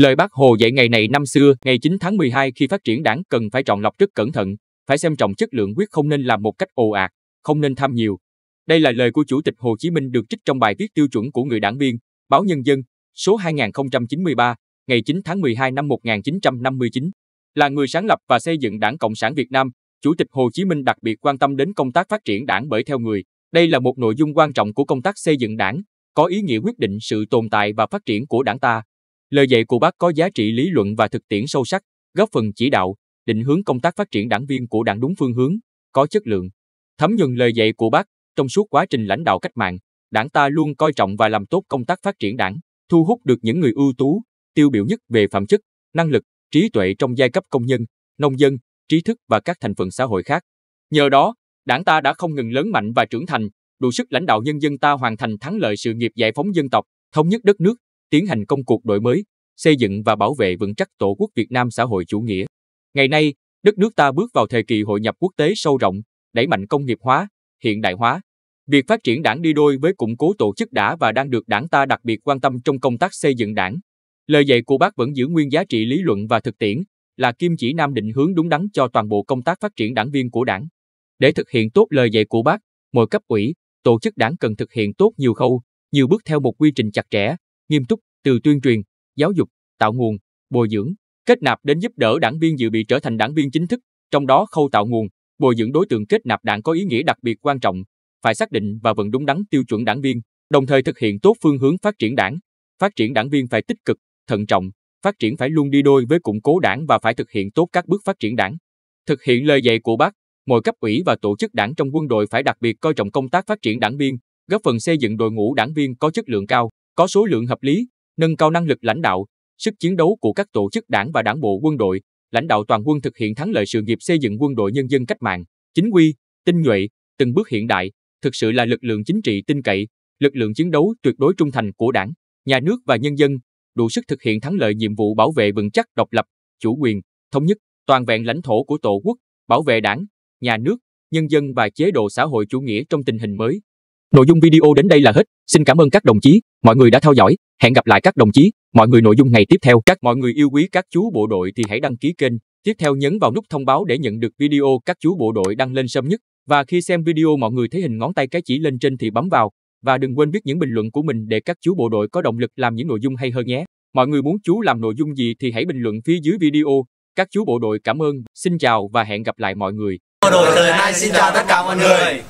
Lời bác Hồ dạy ngày này năm xưa, ngày 9 tháng 12 khi phát triển đảng cần phải chọn lọc rất cẩn thận, phải xem trọng chất lượng quyết không nên làm một cách ồ ạt, không nên tham nhiều. Đây là lời của Chủ tịch Hồ Chí Minh được trích trong bài viết tiêu chuẩn của người đảng viên, báo Nhân dân, số 2093, ngày 9 tháng 12 năm 1959. Là người sáng lập và xây dựng Đảng Cộng sản Việt Nam, Chủ tịch Hồ Chí Minh đặc biệt quan tâm đến công tác phát triển đảng bởi theo người. Đây là một nội dung quan trọng của công tác xây dựng đảng, có ý nghĩa quyết định sự tồn tại và phát triển của đảng ta. Lời dạy của bác có giá trị lý luận và thực tiễn sâu sắc, góp phần chỉ đạo, định hướng công tác phát triển đảng viên của đảng đúng phương hướng, có chất lượng. Thấm nhuần lời dạy của bác, trong suốt quá trình lãnh đạo cách mạng, đảng ta luôn coi trọng và làm tốt công tác phát triển đảng, thu hút được những người ưu tú, tiêu biểu nhất về phẩm chất, năng lực, trí tuệ trong giai cấp công nhân, nông dân, trí thức và các thành phần xã hội khác. Nhờ đó, đảng ta đã không ngừng lớn mạnh và trưởng thành, đủ sức lãnh đạo nhân dân ta hoàn thành thắng lợi sự nghiệp giải phóng dân tộc, thống nhất đất nước, tiến hành công cuộc đổi mới, xây dựng và bảo vệ vững chắc Tổ quốc Việt Nam xã hội chủ nghĩa. Ngày nay, đất nước ta bước vào thời kỳ hội nhập quốc tế sâu rộng, đẩy mạnh công nghiệp hóa, hiện đại hóa. Việc phát triển đảng đi đôi với củng cố tổ chức đảng và đang được đảng ta đặc biệt quan tâm trong công tác xây dựng đảng. Lời dạy của bác vẫn giữ nguyên giá trị lý luận và thực tiễn, là kim chỉ nam định hướng đúng đắn cho toàn bộ công tác phát triển đảng viên của đảng. Để thực hiện tốt lời dạy của bác, mỗi cấp ủy, tổ chức đảng cần thực hiện tốt nhiều khâu, nhiều bước theo một quy trình chặt chẽ, nghiêm túc từ tuyên truyền, giáo dục, tạo nguồn, bồi dưỡng, kết nạp đến giúp đỡ đảng viên dự bị trở thành đảng viên chính thức, trong đó khâu tạo nguồn, bồi dưỡng đối tượng kết nạp đảng có ý nghĩa đặc biệt quan trọng, phải xác định và vận đúng đắn tiêu chuẩn đảng viên, đồng thời thực hiện tốt phương hướng phát triển đảng. Phát triển đảng viên phải tích cực, thận trọng, phát triển phải luôn đi đôi với củng cố đảng và phải thực hiện tốt các bước phát triển đảng. Thực hiện lời dạy của bác, mọi cấp ủy và tổ chức đảng trong quân đội phải đặc biệt coi trọng công tác phát triển đảng viên, góp phần xây dựng đội ngũ đảng viên có chất lượng cao có số lượng hợp lý, nâng cao năng lực lãnh đạo, sức chiến đấu của các tổ chức đảng và đảng bộ quân đội, lãnh đạo toàn quân thực hiện thắng lợi sự nghiệp xây dựng quân đội nhân dân cách mạng, chính quy, tinh nhuệ, từng bước hiện đại, thực sự là lực lượng chính trị tin cậy, lực lượng chiến đấu tuyệt đối trung thành của đảng, nhà nước và nhân dân, đủ sức thực hiện thắng lợi nhiệm vụ bảo vệ vững chắc độc lập, chủ quyền, thống nhất, toàn vẹn lãnh thổ của tổ quốc, bảo vệ đảng, nhà nước, nhân dân và chế độ xã hội chủ nghĩa trong tình hình mới. Nội dung video đến đây là hết. Xin cảm ơn các đồng chí, mọi người đã theo dõi. Hẹn gặp lại các đồng chí, mọi người nội dung ngày tiếp theo. Các mọi người yêu quý các chú bộ đội thì hãy đăng ký kênh. Tiếp theo nhấn vào nút thông báo để nhận được video các chú bộ đội đăng lên sớm nhất. Và khi xem video mọi người thấy hình ngón tay cái chỉ lên trên thì bấm vào. Và đừng quên viết những bình luận của mình để các chú bộ đội có động lực làm những nội dung hay hơn nhé. Mọi người muốn chú làm nội dung gì thì hãy bình luận phía dưới video. Các chú bộ đội cảm ơn, xin chào và hẹn gặp lại mọi người. Bộ đội thời nay xin chào tất cả mọi người.